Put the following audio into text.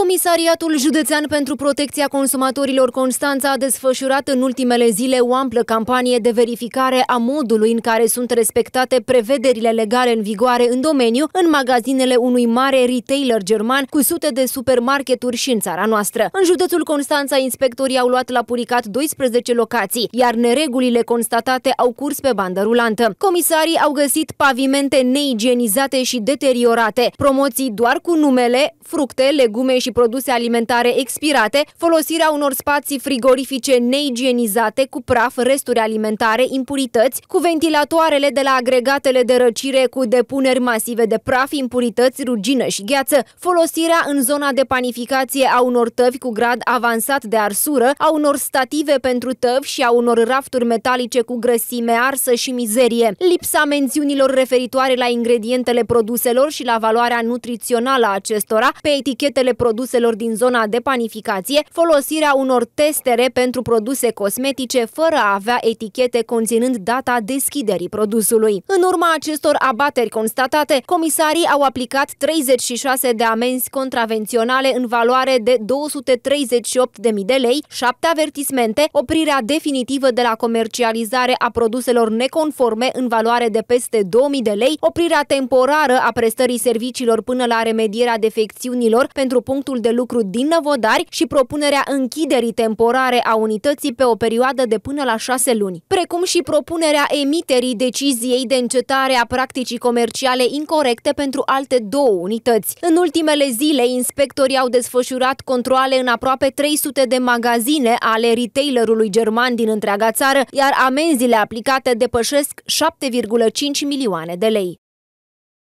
Comisariatul Județean pentru Protecția Consumatorilor Constanța a desfășurat în ultimele zile o amplă campanie de verificare a modului în care sunt respectate prevederile legale în vigoare în domeniu în magazinele unui mare retailer german cu sute de supermarketuri și în țara noastră. În județul Constanța, inspectorii au luat la puricat 12 locații, iar neregulile constatate au curs pe bandă rulantă. Comisarii au găsit pavimente neigienizate și deteriorate, promoții doar cu numele, fructe, legume și și produse alimentare expirate, folosirea unor spații frigorifice neigienizate cu praf, resturi alimentare, impurități, cu ventilatoarele de la agregatele de răcire cu depuneri masive de praf, impurități, rugină și gheață, folosirea în zona de panificație a unor tăvi cu grad avansat de arsură, a unor stative pentru tăvi și a unor rafturi metalice cu grăsime arsă și mizerie, lipsa mențiunilor referitoare la ingredientele produselor și la valoarea nutrițională a acestora pe etichetele produselor produselor din zona de panificație, folosirea unor testere pentru produse cosmetice fără a avea etichete conținând data deschiderii produsului. În urma acestor abateri constatate, comisarii au aplicat 36 de amenzi contravenționale în valoare de 238.000 de lei, 7 avertismente, oprirea definitivă de la comercializare a produselor neconforme în valoare de peste 2.000 de lei, oprirea temporară a prestării serviciilor până la remedierea defecțiunilor pentru punct punctul de lucru din Năvodari și propunerea închiderii temporare a unității pe o perioadă de până la șase luni, precum și propunerea emiterii deciziei de încetare a practicii comerciale incorrecte pentru alte două unități. În ultimele zile, inspectorii au desfășurat controle în aproape 300 de magazine ale retailerului german din întreaga țară, iar amenziile aplicate depășesc 7,5 milioane de lei.